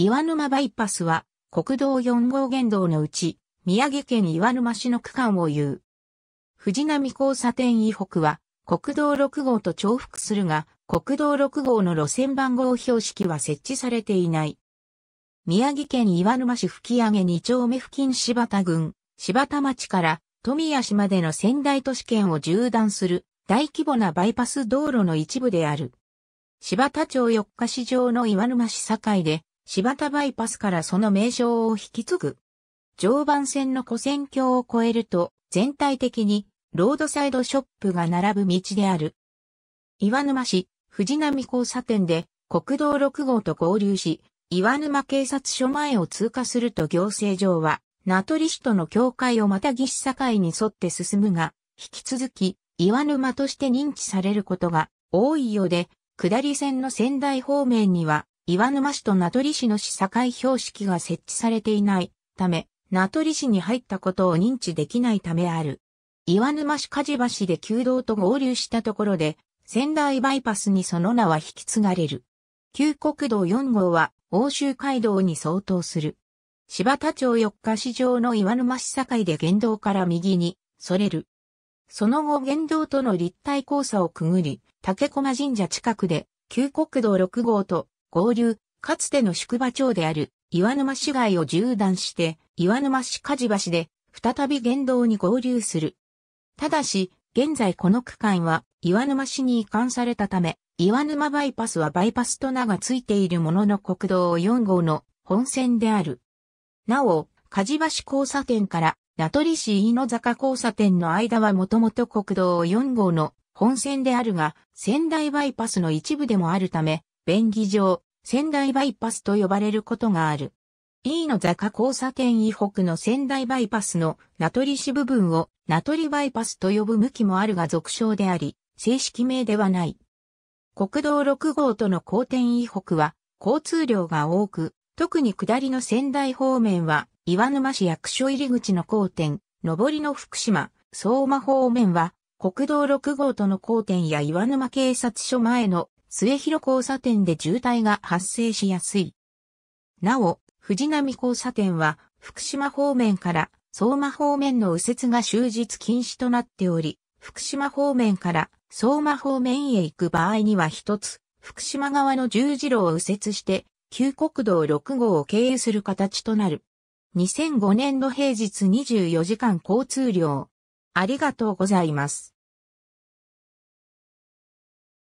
岩沼バイパスは国道4号原道のうち宮城県岩沼市の区間を言う。藤波交差点以北は国道6号と重複するが国道6号の路線番号標識は設置されていない。宮城県岩沼市吹上2丁目付近柴田郡柴田町から富谷市までの仙台都市圏を縦断する大規模なバイパス道路の一部である。柴田町四日市場の岩沼市境で柴田バイパスからその名称を引き継ぐ。常磐線の古戦橋を越えると、全体的に、ロードサイドショップが並ぶ道である。岩沼市、藤波交差点で、国道6号と合流し、岩沼警察署前を通過すると行政上は、名取市との境界をまたぎし境に沿って進むが、引き続き、岩沼として認知されることが多いようで、下り線の仙台方面には、岩沼市と名取市の市境標識が設置されていないため、名取市に入ったことを認知できないためある。岩沼市梶橋で旧道と合流したところで、仙台バイパスにその名は引き継がれる。旧国道4号は欧州街道に相当する。柴田町四日市場の岩沼市境で原道から右に、それる。その後原道との立体交差をくぐり、竹駒神社近くで、旧国道6号と合流、かつての宿場町である岩沼市街を縦断して、岩沼市梶橋で再び原道に合流する。ただし、現在この区間は岩沼市に移管されたため、岩沼バイパスはバイパスと名がついているものの国道4号の本線である。なお、梶橋交差点から名取市飯野坂交差点の間はもともと国道4号の本線であるが、仙台バイパスの一部でもあるため、便宜上、仙台バイパスと呼ばれることがある。E の座下交差点以北の仙台バイパスの名取市部分を名取バイパスと呼ぶ向きもあるが俗称であり、正式名ではない。国道6号との交点以北は交通量が多く、特に下りの仙台方面は岩沼市役所入り口の交点、上りの福島、相馬方面は国道6号との交点や岩沼警察署前の末広交差点で渋滞が発生しやすい。なお、藤波交差点は福島方面から相馬方面の右折が終日禁止となっており、福島方面から相馬方面へ行く場合には一つ、福島側の十字路を右折して、旧国道6号を経由する形となる。2005年度平日24時間交通量。ありがとうございます。